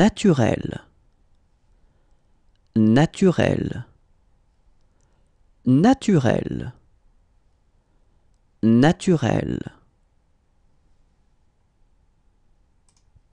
naturel, naturel, naturel, naturel.